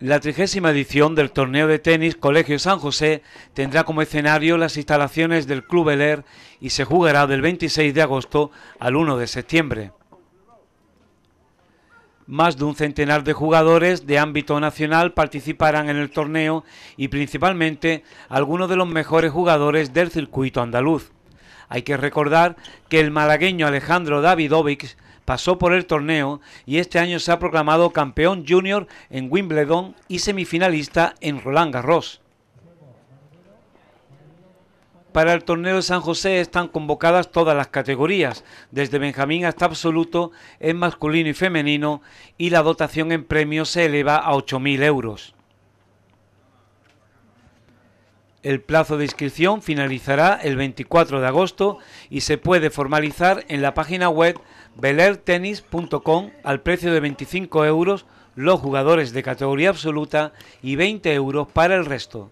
La trigésima edición del torneo de tenis Colegio San José tendrá como escenario las instalaciones del Club Air... y se jugará del 26 de agosto al 1 de septiembre. Más de un centenar de jugadores de ámbito nacional participarán en el torneo y principalmente algunos de los mejores jugadores del circuito andaluz. Hay que recordar que el malagueño Alejandro Davidovich pasó por el torneo y este año se ha proclamado campeón junior en Wimbledon y semifinalista en Roland Garros. Para el torneo de San José están convocadas todas las categorías, desde Benjamín hasta absoluto, en masculino y femenino, y la dotación en premios se eleva a 8.000 euros. El plazo de inscripción finalizará el 24 de agosto y se puede formalizar en la página web belertennis.com al precio de 25 euros los jugadores de categoría absoluta y 20 euros para el resto.